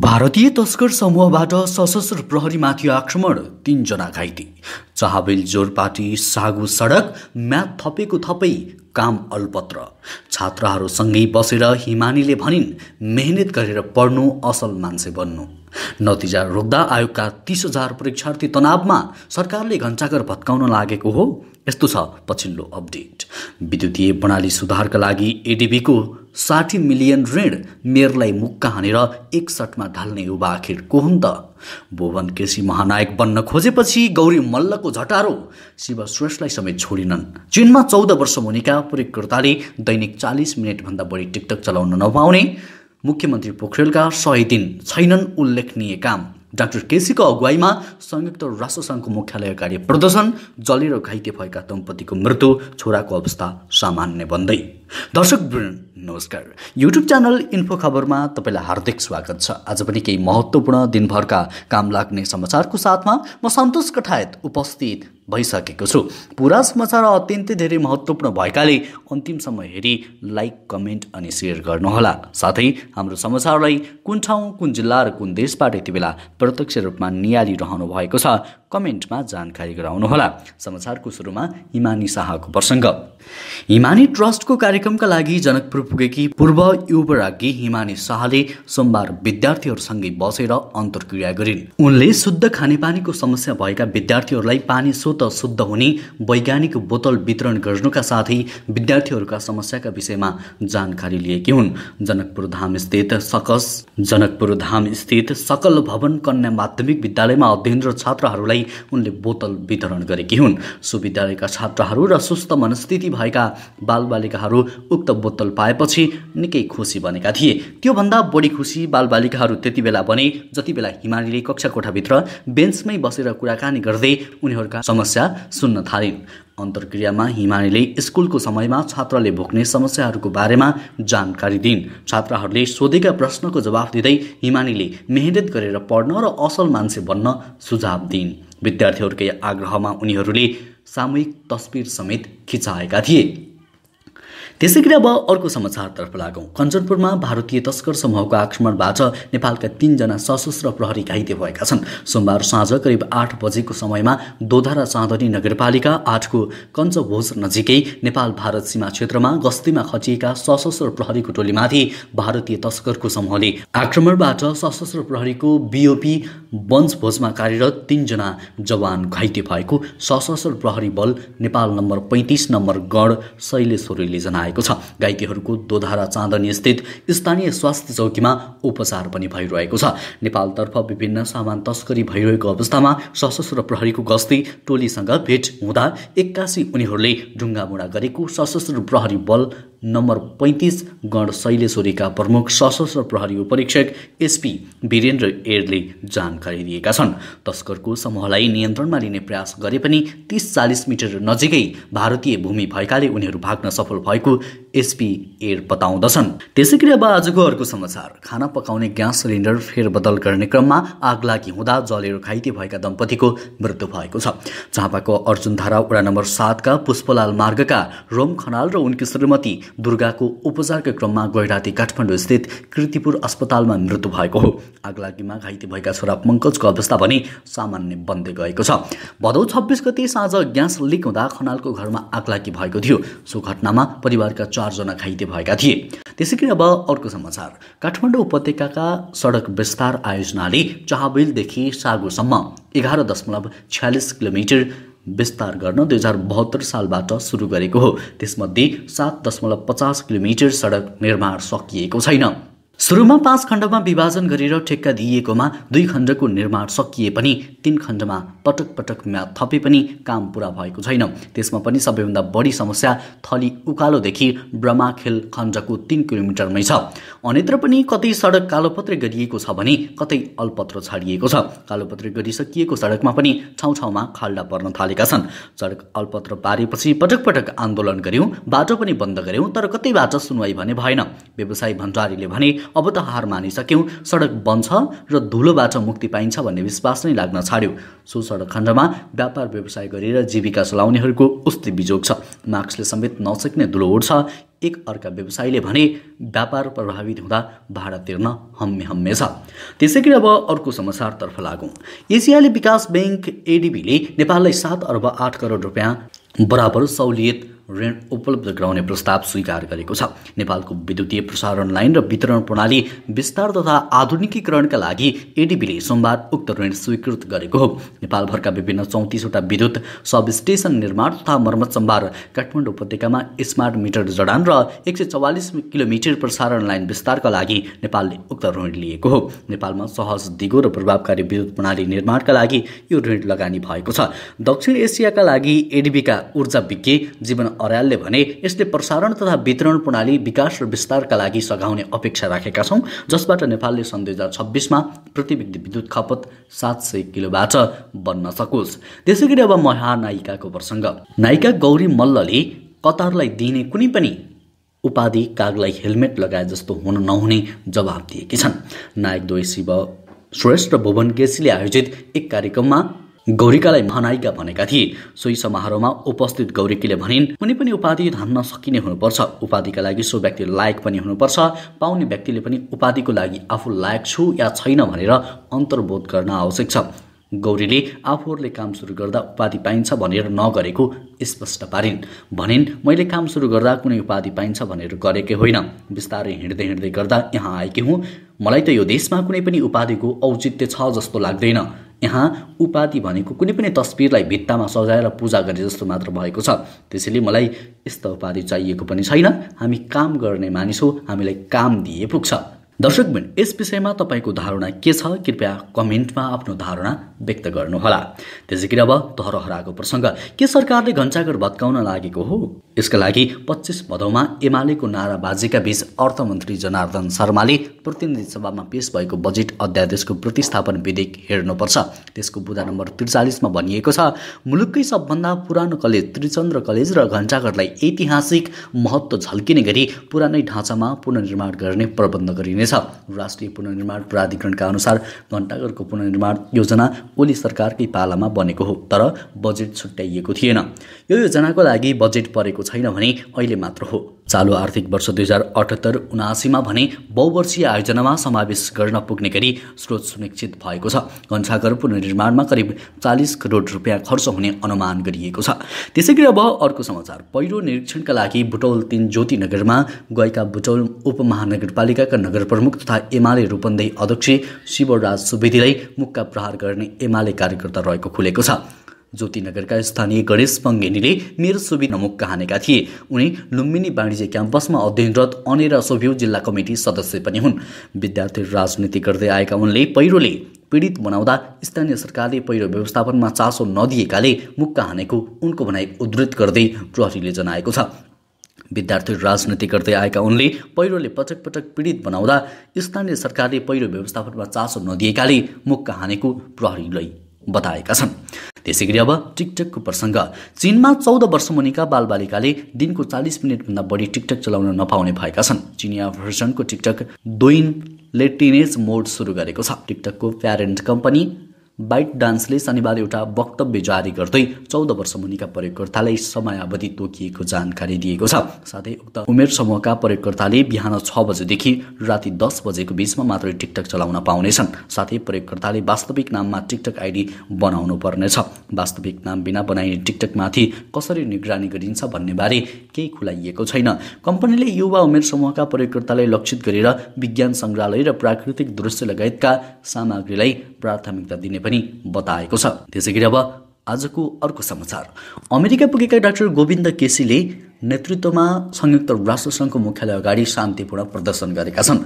भारतीय तस्कर समूहबाट सशस्त्र प्रहरीमाथि आक्रमण तिनजना घाइते चाहबेल जोरपाटी सागु सडक म्याप थपेको थपै काम अल्पत्र छात्राहरूसँगै बसेर हिमानीले भनिन् मेहनत गरेर पढ्नु असल मान्छे बन्नु नतिजा रोक्दा आयोगका तिस हजार परीक्षार्थी तनावमा सरकारले घन्टाघर भत्काउन लागेको हो यस्तो छ पछिल्लो अपडेट विद्युतीय प्रणाली सुधारका लागि एडिबीको साठी मिलियन ऋण मेयरलाई मुक्का हानेर सटमा ढाल्ने युवा आखिर को हुन् त भुवन केसी महानायक बन्न खोजेपछि गौरी मल्लको झटारो शिव श्रेष्ठलाई समेत छोडिनन् चिनमा चौध वर्ष मुनिका प्रयोगकर्ताले दैनिक चालिस मिनटभन्दा बढी टिकटक चलाउन नपाउने मुख्यमन्त्री पोखरेलका सय दिन छैनन् उल्लेखनीय काम डाक्टर केसीको अगुवाईमा संयुक्त राष्ट्रसङ्घको मुख्यालय कार्य प्रदर्शन जलेर घाइते भएका दम्पतिको मृत्यु छोराको अवस्था सामान्य बन्दै दर्शक नमस्कार युट्युब च्यानल इन्फो खबरमा तपाईँलाई हार्दिक स्वागत छ आज पनि केही महत्त्वपूर्ण दिनभरका काम लाग्ने समाचारको साथमा म सन्तोष कठायत उपस्थित भइसकेको छु पुरा समाचार अत्यन्तै धेरै महत्त्वपूर्ण भएकाले अन्तिमसम्म हेरी लाइक कमेन्ट अनि सेयर गर्नुहोला साथै हाम्रो समाचारलाई कुन ठाउँ कुन जिल्ला र कुन देशबाट यति बेला प्रत्यक्ष रूपमा नियाली रहनु भएको छ कमेन्टमा जानकारी गराउनुहोला समाचारको सुरुमा हिमानी शाहको प्रसङ्ग हिमानी ट्रस्टको कार्यक्रमका लागि जनकपुर पुगेकी पूर्व युवराज्ञी हिमानी शाहले सोमबार विद्यार्थीहरूसँगै बसेर अन्तर्क्रिया गरिन् उनले शुद्ध खानेपानीको समस्या भएका विद्यार्थीहरूलाई पानी स्वत शुद्ध हुने वैज्ञानिक बोतल वितरण गर्नुका साथै विद्यार्थीहरूका समस्याका विषयमा जानकारी लिएकी हुन् जनकपुर धाम स्थित सकस जनकपुर धाम स्थित सकल भवन कन्या माध्यमिक विद्यालयमा अध्ययनरत छात्रहरूलाई विद्यार्थीहरूलाई उनले बोतल वितरण गरेकी हुन् विद्यालयका छात्राहरू र सुस्त मनस्थिति भएका बालबालिकाहरू उक्त बोतल पाएपछि निकै खुसी बनेका थिए त्योभन्दा बढी खुसी बालबालिकाहरू त्यति बेला बने जति बेला हिमालीले कक्षा कोठाभित्र बेन्चमै बसेर कुराकानी गर्दै उनीहरूका समस्या सुन्न थालिन् अन्तर्क्रियामा हिमालीले स्कुलको समयमा छात्रले भोग्ने समस्याहरूको बारेमा जानकारी दिइन् छात्राहरूले सोधेका प्रश्नको जवाफ दिँदै हिमालीले मेहनत गरेर पढ्न र असल मान्छे बन्न सुझाव दिइन् विद्यार्थीहरूकै आग्रहमा उनीहरूले सामूहिक तस्विर समेत खिचाएका थिए त्यसै गरी अब अर्को समाचारतर्फ लागौँ कञ्चनपुरमा भारतीय तस्कर समूहको आक्रमणबाट नेपालका तिनजना सशस्त्र प्रहरी घाइते भएका छन् सोमबार साँझ करिब आठ बजेको समयमा दोधारा चाँदनी नगरपालिका आठको कञ्चभोज नजिकै नेपाल भारत सीमा क्षेत्रमा गस्तीमा खटिएका सशस्त्र प्रहरीको टोलीमाथि भारतीय तस्करको समूहले आक्रमणबाट सशस्त्र प्रहरीको बिओपी वंशभोजमा कार्यरत तिनजना जवान घाइते भएको सशस्त्र प्रहरी बल नेपाल नम्बर पैँतिस नम्बर गढ शैलेश्वरीले जनाएको छ गाईकीहरूको दोधारा चाँदनी स्थित स्थानीय स्वास्थ्य चौकीमा उपचार पनि भइरहेको छ नेपालतर्फ विभिन्न सामान तस्करी भइरहेको अवस्थामा सशस्त्र प्रहरीको गस्ती टोलीसँग भेट हुँदा एक्कासी उनीहरूले ढुङ्गामुढा गरेको सशस्त्र प्रहरी बल नम्बर पैँतिस गण शैलेश्वरीका प्रमुख सशस्त्र प्रहरी उपरीक्षक एसपी वीरेन्द्र एडले जानकारी दिएका छन् तस्करको समूहलाई नियन्त्रणमा लिने प्रयास गरे पनि तिस चालिस मिटर नजिकै भारतीय भूमि भएकाले उनीहरू भाग्न सफल भएको एसपी एयर बताउँदछन् त्यसै गरी अब आजको अर्को समाचार खाना पकाउने ग्यास सिलिन्डर फेरबदल गर्ने क्रममा आग लागि हुँदा जलेर घाइते भएका दम्पतिको मृत्यु भएको छ झापाको अर्जुनधारा वडा नम्बर सातका पुष्पलाल मार्गका रोम खनाल र उनकी श्रीमती दुर्गाको उपचारका क्रममा गैराती काठमाडौँस्थित कृतिपुर अस्पतालमा मृत्यु भएको हो आगलागीमा घाइते भएका छोरा पङ्कजको अवस्था पनि सामान्य बन्दै गएको छ भदौ छब्बिस गते साँझ ग्यास लिक हुँदा खनालको घरमा आगलागी भएको थियो सो घटनामा परिवारका चारजना घाइते भएका थिए त्यसै गरी अब अर्को समाचार काठमाडौँ उपत्यकाका सडक विस्तार आयोजनाले चाहबेलदेखि सागोसम्म एघार दशमलव छ्यालिस किलोमिटर विस्तार गर्न दुई हजार बहत्तर सालबाट सुरु गरेको हो त्यसमध्ये सात दशमलव पचास किलोमिटर सडक निर्माण सकिएको छैन सुरुमा पाँच खण्डमा विभाजन गरेर ठेक्का दिइएकोमा दुई खण्डको निर्माण सकिए पनि तीन खण्डमा पटक पटक पटकमा थपे पनि काम पुरा भएको छैन त्यसमा पनि सबैभन्दा बढी समस्या थली उकालोदेखि ब्रह्माखेल खण्डको तिन किलोमिटरमै छ अन्यत्र पनि कतै सडक कालोपत्रे गरिएको छ भने कतै अल्पत्र छाडिएको छ कालोपत्रे गरिसकिएको सडकमा पनि ठाउँ ठाउँमा खाल्डा पर्न थालेका छन् सडक अल्पत्र पारेपछि पटक पटक आन्दोलन गऱ्यौँ बाटो पनि बन्द गऱ्यौँ तर कतैबाट सुनवाई भने भएन व्यवसायी भण्डारीले भने अब त हार मानिसक्यौँ सडक बन्छ र धुलोबाट मुक्ति पाइन्छ भन्ने विश्वास नै लाग्न छाड्यो सो सडक खण्डमा व्यापार व्यवसाय गरेर जीविका चलाउनेहरूको उस्तै बिजोग छ मार्क्सले समेत नसक्ने धुलो उठ्छ एक अर्का व्यवसायीले भने व्यापार प्रभावित हुँदा भाडा तिर्न हम्मे हम्मे छ त्यसै गरी अब अर्को समाचारतर्फ लागौँ एसियाली विकास ब्याङ्क एडिबीले नेपाललाई सात अर्ब आठ करोड रुपियाँ बराबर सहुलियत ऋण उपलब्ध गराउने प्रस्ताव स्वीकार गरेको छ नेपालको विद्युतीय प्रसारण लाइन र वितरण प्रणाली विस्तार तथा आधुनिकीकरणका लागि एडिबीले सोमबार उक्त ऋण स्वीकृत गरेको हो नेपालभरका विभिन्न चौतिसवटा विद्युत सब स्टेसन निर्माण तथा मर्मत सम्भार काठमाडौँ उपत्यकामा स्मार्ट मिटर जडान र एक सय चौवालिस किलोमिटर प्रसारण लाइन विस्तारका लागि नेपालले उक्त ऋण लिएको हो नेपालमा सहज दिगो र प्रभावकारी विद्युत प्रणाली निर्माणका लागि यो ऋण लगानी भएको छ दक्षिण एसियाका लागि एडिबीका ऊर्जा विज्ञ जीवन अर्यालले भने यसले प्रसारण तथा वितरण प्रणाली विकास र विस्तारका लागि सघाउने अपेक्षा राखेका छौँ जसबाट नेपालले सन् दुई हजार छब्बिसमा प्रति व्यक्ति विद्युत खपत सात सय किलोबाट बन्न सकोस् त्यसै गरी अब महानायिकाको प्रसङ्ग नायिका गौरी मल्लले कतारलाई दिइने कुनै पनि उपाधि कागलाई हेलमेट लगाए जस्तो हुन नहुने जवाब दिएकी छन् नायक द्वय शिव श्रेष्ठ भुवन केसीले आयोजित एक कार्यक्रममा गौरीकालाई महानायिका भनेका थिए सोही समारोहमा उपस्थित गौरीकीले भनिन् कुनै पनि उपाधि धान्न सकिने हुनुपर्छ उपाधिका लागि सो व्यक्ति लायक पनि हुनुपर्छ पाउने व्यक्तिले पनि उपाधिको लागि आफू लायक छु या छैन भनेर अन्तर्बोध गर्न आवश्यक छ गौरीले आफूहरूले काम सुरु गर्दा उपाधि पाइन्छ भनेर नगरेको स्पष्ट पारिन् भनिन् मैले काम सुरु गर्दा कुनै उपाधि पाइन्छ भनेर गरेकै होइन बिस्तारै हिँड्दै हिँड्दै गर्दा यहाँ आएकी हुँ मलाई त यो देशमा कुनै पनि उपाधिको औचित्य छ जस्तो लाग्दैन यहाँ उपाधि भनेको कुनै पनि तस्बिरलाई भित्तामा सजाएर पूजा गरे जस्तो मात्र भएको छ त्यसैले मलाई यस्तो उपाधि चाहिएको पनि छैन हामी काम गर्ने मानिस हो हामीलाई काम दिए पुग्छ दर्शकबिन यस विषयमा तपाईँको धारणा के छ कृपया कमेन्टमा आफ्नो धारणा व्यक्त गर्नुहोला त्यसै गरी अब तहरहराको प्रसङ्ग के सरकारले घन्टाघर भत्काउन लागेको हो यसका लागि पच्चिस भदौमा एमालेको नाराबाजीका बीच अर्थमन्त्री जनार्दन शर्माले प्रतिनिधि सभामा पेश भएको बजेट अध्यादेशको प्रतिस्थापन विधेयक हेर्नुपर्छ त्यसको बुधा नम्बर त्रिचालिसमा भनिएको छ मुलुककै सबभन्दा पुरानो कलेज त्रिचन्द्र कलेज र घन्टाघरलाई ऐतिहासिक महत्त्व झल्किने गरी पुरानै ढाँचामा पुनर्निर्माण गर्ने प्रबन्ध गरिने हुनेछ राष्ट्रिय पुनर्निर्माण प्राधिकरणका अनुसार घन्टाघरको पुनर्निर्माण योजना ओली सरकारकै पालामा बनेको हो तर बजेट छुट्याइएको थिएन यो योजनाको लागि बजेट परेको छैन भने अहिले मात्र हो चालु आर्थिक वर्ष दुई हजार अठहत्तर उनासीमा भने बहुवर्षीय आयोजनामा समावेश गर्न पुग्ने गरी स्रोत सुनिश्चित भएको छ घन्साघर पुनर्निर्माणमा करिब चालिस करोड रुपियाँ खर्च हुने अनुमान गरिएको छ त्यसै गरी अब अर्को समाचार पहिरो निरीक्षणका लागि बुटौल तिन ज्योति नगरमा गएका बुटौल उपमहानगरपालिकाका नगर प्रमुख तथा एमाले रूपन्देही अध्यक्ष शिवराज सुवेदीलाई मुक्का प्रहार गर्ने एमाले कार्यकर्ता रहेको खुलेको छ ज्योतिनगरका स्थानीय गणेश पङ्गेनीले मेरो सुवि नमुख कहानेका थिए उनी लुम्बिनी वाणिज्य क्याम्पसमा अध्ययनरत अनेर सोभ्यौ जिल्ला कमिटी सदस्य पनि हुन् विद्यार्थी राजनीति गर्दै आएका उनले पहिरोले पीडित बनाउँदा स्थानीय सरकारले पहिरो व्यवस्थापनमा चासो नदिएकाले मुक्का हानेको उनको भनाइ उद्धृत गर्दै प्रहरीले जनाएको छ विद्यार्थी राजनीति गर्दै आएका उनले पहिरोले पटक पटक पीडित बनाउँदा स्थानीय सरकारले पहिरो व्यवस्थापनमा चासो नदिएकाले मुक्का हानेको प्रहरीलाई बताएका छन् त्यसै गरी अब टिकटकको प्रसङ्ग चीनमा चौध वर्ष मुनिका बालबालिकाले दिनको चालिस मिनटभन्दा बढी टिकटक चलाउन नपाउने भएका छन् चिनिया भर्सनको टिकटक दोइन लेटिनेज मोड सुरु गरेको छ टिकटकको प्यारेन्ट कम्पनी बाइट डान्सले शनिबार एउटा वक्तव्य जारी गर्दै चौध वर्ष मुनिका प्रयोगकर्तालाई समयावधि तोकिएको जानकारी दिएको छ साथै उक्त उमेर समूहका प्रयोगकर्ताले बिहान छ बजेदेखि राति दस बजेको बिचमा मात्रै टिकटक चलाउन पाउनेछन् साथै प्रयोगकर्ताले वास्तविक नाममा टिकटक आइडी बनाउनु पर्नेछ वास्तविक नाम बिना बनाइने टिकटकमाथि कसरी निगरानी गरिन्छ भन्नेबारे केही खुलाइएको छैन कम्पनीले युवा उमेर समूहका प्रयोगकर्तालाई लक्षित गरेर विज्ञान सङ्ग्रहालय र प्राकृतिक दृश्य लगायतका सामग्रीलाई प्राथमिकता दिने पनि बताएको छ त्यसै अब आजको अर्को समाचार अमेरिका पुगेका डाक्टर गोविन्द केसीले नेतृत्वमा संयुक्त राष्ट्रसङ्घको मुख्यालय अगाडि शान्तिपूर्ण प्रदर्शन गरेका छन्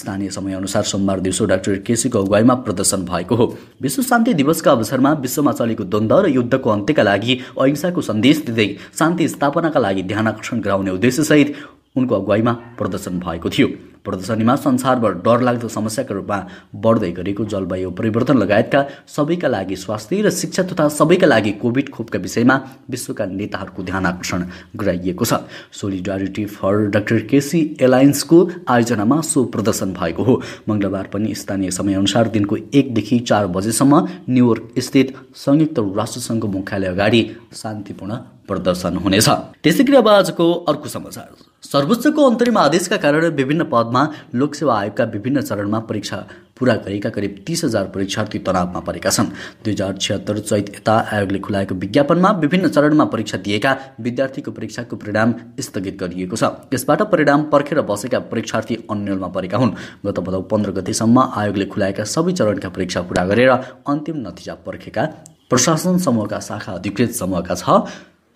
स्थानीय समयअनुसार सोमबार दिउँसो डाक्टर केसीको अगुवाईमा प्रदर्शन भएको हो विश्व शान्ति दिवसका अवसरमा विश्वमा चलेको द्वन्द्व र युद्धको अन्त्यका लागि अहिंसाको सन्देश दिँदै शान्ति स्थापनाका लागि ध्यान आकर्षण गराउने उद्देश्यसहित उनको अगुवाईमा प्रदर्शन भएको थियो प्रदर्शनीमा संसारभर डरलाग्दो समस्याका रूपमा बढ्दै गरेको जलवायु परिवर्तन लगायतका सबैका लागि स्वास्थ्य र शिक्षा तथा सबैका लागि कोभिड खोपका विषयमा विश्वका नेताहरूको ध्यान आकर्षण गराइएको छ सोलिडारिटी फर डाक्टर केसी एलायन्सको आयोजनामा सो प्रदर्शन भएको हो मङ्गलबार पनि स्थानीय समयअनुसार दिनको एकदेखि चार बजेसम्म न्युयोर्क स्थित संयुक्त राष्ट्रसङ्घको मुख्यालय अगाडि शान्तिपूर्ण प्रदर्शन हुनेछ त्यसै गरी अब आजको अर्को समाचार सर्वोच्चको अन्तरिम आदेशका कारण विभिन्न पदमा लोकसेवा आयोगका विभिन्न चरणमा परीक्षा पुरा गरेका करिब तिस हजार परीक्षार्थी तनावमा परेका छन् दुई हजार छिहत्तर चैत यता आयोगले खुलाएको विज्ञापनमा विभिन्न चरणमा परीक्षा दिएका विद्यार्थीको परीक्षाको परिणाम स्थगित गरिएको छ यसबाट परिणाम पर्खेर बसेका परीक्षार्थी अन्यलमा परेका हुन् गत भदौ पन्ध्र गतिसम्म आयोगले खुलाएका सबै चरणका परीक्षा पुरा गरेर अन्तिम नतिजा पर्खेका प्रशासन समूहका शाखा अधिकृत समूहका छ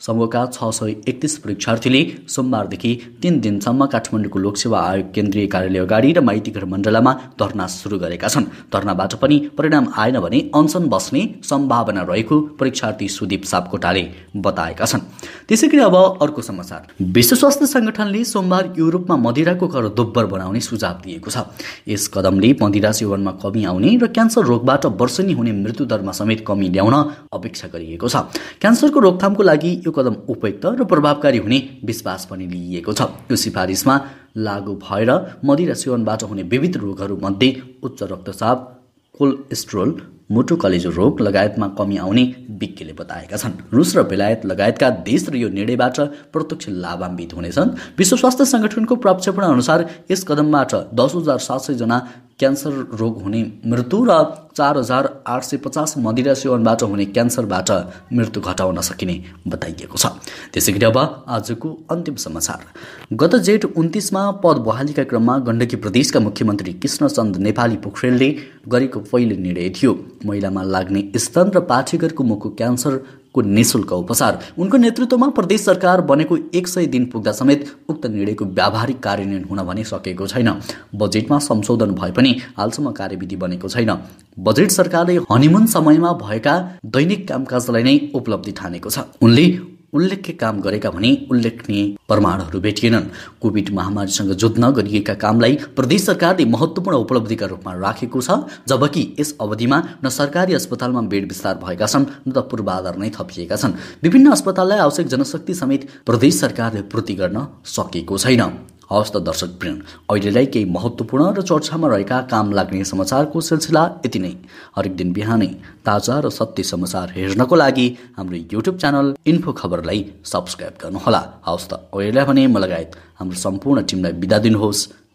समूहका छ सय एकतिस परीक्षार्थीले सोमबारदेखि तिन दिनसम्म काठमाडौँको लोकसेवा आयोग केन्द्रीय कार्यालय अगाडि र माइतीघर मण्डलामा धरना सुरु गरेका छन् धरनाबाट पनि परिणाम आएन भने अनसन बस्ने सम्भावना रहेको परीक्षार्थी सुदीप सापकोटाले बताएका छन् त्यसै गरी अब अर्को समाचार विश्व स्वास्थ्य सङ्गठनले सोमबार युरोपमा मदिराको कर दोब्बर बनाउने सुझाव दिएको छ यस कदमले मदिरा सेवनमा कमी आउने र क्यान्सर रोगबाट वर्षनी हुने मृत्युदरमा समेत कमी ल्याउन अपेक्षा गरिएको छ क्यान्सरको रोकथामको लागि यो कदम उपयुक्त र प्रभावकारी हुने विश्वास पनि लिइएको छ यो सिफारिसमा लागू भएर मदिरा सेवनबाट हुने विविध रोगहरूमध्ये उच्च रक्तचाप कोलेस्ट्रोल मुटु कलेजो रोग लगायतमा कमी आउने विज्ञले बताएका छन् रुस र बेलायत लगायतका देश र यो निर्णयबाट प्रत्यक्ष लाभान्वित हुनेछन् विश्व स्वास्थ्य सङ्गठनको प्रक्षेपण अनुसार यस कदमबाट दस हजार सात सयजना क्यान्सर रोग हुने मृत्यु र चार हजार आठ सय पचास मदिरा सेवनबाट हुने क्यान्सरबाट मृत्यु घटाउन सकिने बताइएको छ त्यसै गरी अब आजको अन्तिम समाचार गत जेठ उन्तिसमा पद बहालीका क्रममा गण्डकी प्रदेशका मुख्यमन्त्री कृष्णचन्द नेपाली पोखरेलले गरेको पहिलो निर्णय थियो महिलामा लाग्ने स्तन र पाठेघरको मुखको क्यान्सर को निशुल्क उपचार उनको नेतृत्वमा प्रदेश सरकार बनेको एक सय दिन पुग्दा समेत उक्त निर्णयको व्यावहारिक कार्यान्वयन हुन भने सकेको छैन बजेटमा संशोधन भए पनि हालसम्म कार्यविधि बनेको छैन बजेट सरकारले हनिमुन समयमा भएका दैनिक कामकाजलाई नै उपलब्धि ठानेको छ उनले उल्लेख्य काम गरेका भने उल्लेखनीय प्रमाणहरू भेटिएनन् कोभिड महामारीसँग जुझ्न गरिएका कामलाई प्रदेश सरकारले महत्त्वपूर्ण उपलब्धिका रूपमा राखेको छ जबकि यस अवधिमा न सरकारी अस्पतालमा बेड विस्तार भएका छन् न त पूर्वाधार नै थपिएका छन् विभिन्न अस्पताललाई आवश्यक जनशक्ति समेत प्रदेश सरकारले पूर्ति गर्न सकेको छैन हवस् त दर्शक प्रेम अहिलेलाई केही महत्त्वपूर्ण र चर्चामा रहेका काम लाग्ने समाचारको सिलसिला यति नै हरेक दिन बिहानै ताजा र सत्य समाचार हेर्नको लागि हाम्रो युट्युब च्यानल इन्फो खबरलाई सब्सक्राइब गर्नुहोला हवस् त अहिलेलाई भने म लगायत हाम्रो सम्पूर्ण टिमलाई बिदा दिनुहोस्